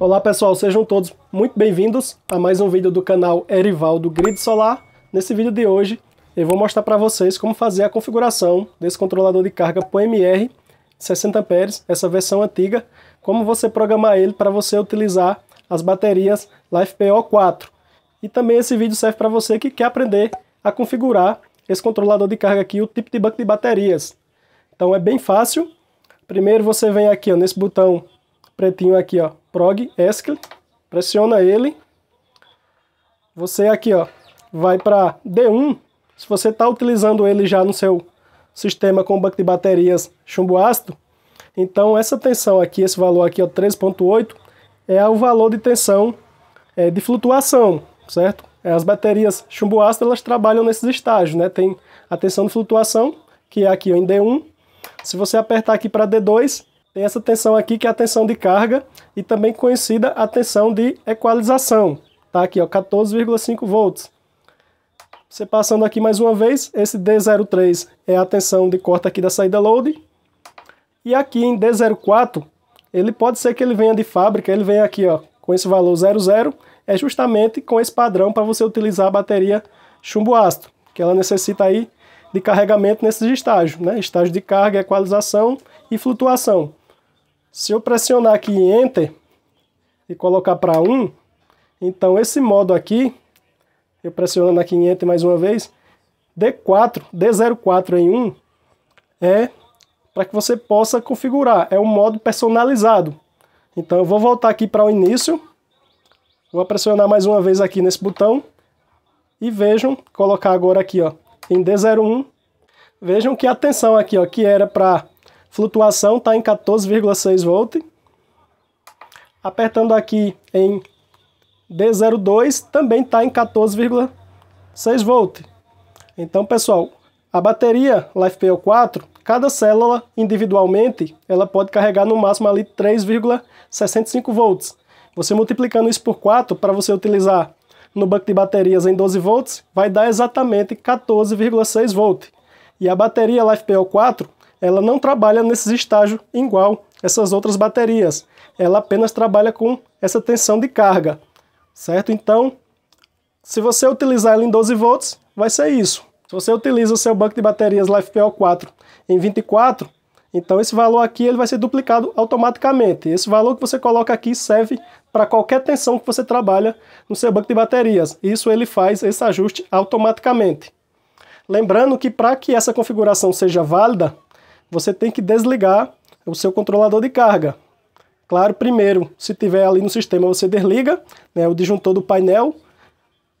Olá pessoal, sejam todos muito bem-vindos a mais um vídeo do canal Erivaldo Grid Solar. Nesse vídeo de hoje eu vou mostrar para vocês como fazer a configuração desse controlador de carga PMR 60 amperes, essa versão antiga, como você programar ele para você utilizar as baterias lifepo 4 E também esse vídeo serve para você que quer aprender a configurar esse controlador de carga aqui, o tipo de banco de baterias. Então é bem fácil. Primeiro você vem aqui ó, nesse botão pretinho aqui, ó, prog ESCL, pressiona ele. Você aqui, ó, vai para D1. Se você está utilizando ele já no seu sistema com banco de baterias chumbo ácido, então essa tensão aqui, esse valor aqui, ó, 13.8, é o valor de tensão é, de flutuação, certo? É, as baterias chumbo ácido, elas trabalham nesses estágios, né? Tem a tensão de flutuação, que é aqui ó, em D1. Se você apertar aqui para D2, tem essa tensão aqui que é a tensão de carga e também conhecida a tensão de equalização. Tá aqui, ó, 14,5 volts. Você passando aqui mais uma vez, esse D03 é a tensão de corta aqui da saída load. E aqui em D04, ele pode ser que ele venha de fábrica, ele vem aqui ó, com esse valor 00, é justamente com esse padrão para você utilizar a bateria chumbo ácido, que ela necessita aí de carregamento nesses estágios, né? estágio de carga, equalização e flutuação. Se eu pressionar aqui em Enter e colocar para 1, então esse modo aqui, eu pressionando aqui em Enter mais uma vez, D4, D04 em 1, é para que você possa configurar, é um modo personalizado. Então eu vou voltar aqui para o início, vou pressionar mais uma vez aqui nesse botão, e vejam, colocar agora aqui ó, em D01, vejam que a tensão aqui ó, que era para Flutuação está em 14,6 volts. Apertando aqui em D02 também está em 14,6 volts. Então, pessoal, a bateria LifePO4, cada célula individualmente, ela pode carregar no máximo ali 3,65 volts. Você multiplicando isso por 4 para você utilizar no banco de baterias em 12 volts, vai dar exatamente 14,6 volts. E a bateria LifePO4, ela não trabalha nesses estágios igual essas outras baterias. Ela apenas trabalha com essa tensão de carga, certo? Então, se você utilizar ela em 12 volts, vai ser isso. Se você utiliza o seu banco de baterias LifePO4 em 24, então esse valor aqui ele vai ser duplicado automaticamente. Esse valor que você coloca aqui serve para qualquer tensão que você trabalha no seu banco de baterias. Isso ele faz esse ajuste automaticamente. Lembrando que para que essa configuração seja válida, você tem que desligar o seu controlador de carga. Claro, primeiro, se tiver ali no sistema, você desliga né, o disjuntor do painel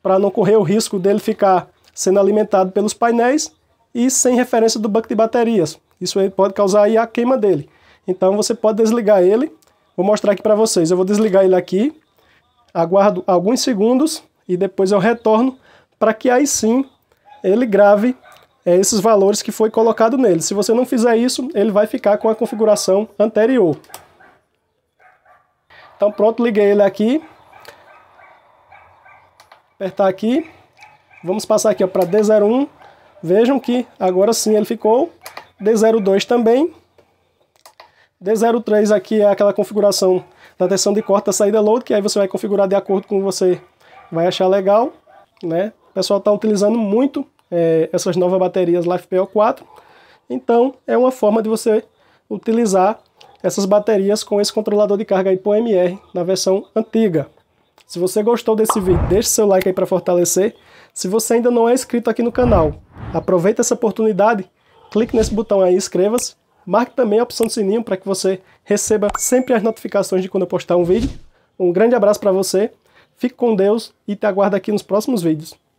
para não correr o risco dele ficar sendo alimentado pelos painéis e sem referência do banco de baterias. Isso pode causar a queima dele. Então você pode desligar ele. Vou mostrar aqui para vocês. Eu vou desligar ele aqui, aguardo alguns segundos e depois eu retorno para que aí sim ele grave é, esses valores que foi colocado nele. Se você não fizer isso, ele vai ficar com a configuração anterior. Então pronto, liguei ele aqui. Apertar aqui. Vamos passar aqui para D01. Vejam que agora sim ele ficou. D02 também. D03 aqui é aquela configuração da tensão de corte da saída load, que aí você vai configurar de acordo com você vai achar legal, né? O pessoal está utilizando muito é, essas novas baterias lifepo 4 Então é uma forma de você utilizar essas baterias com esse controlador de carga aí MR na versão antiga. Se você gostou desse vídeo, deixe seu like aí para fortalecer. Se você ainda não é inscrito aqui no canal, aproveita essa oportunidade, clique nesse botão aí inscreva-se. Marque também a opção do sininho para que você receba sempre as notificações de quando eu postar um vídeo. Um grande abraço para você, fique com Deus e te aguardo aqui nos próximos vídeos.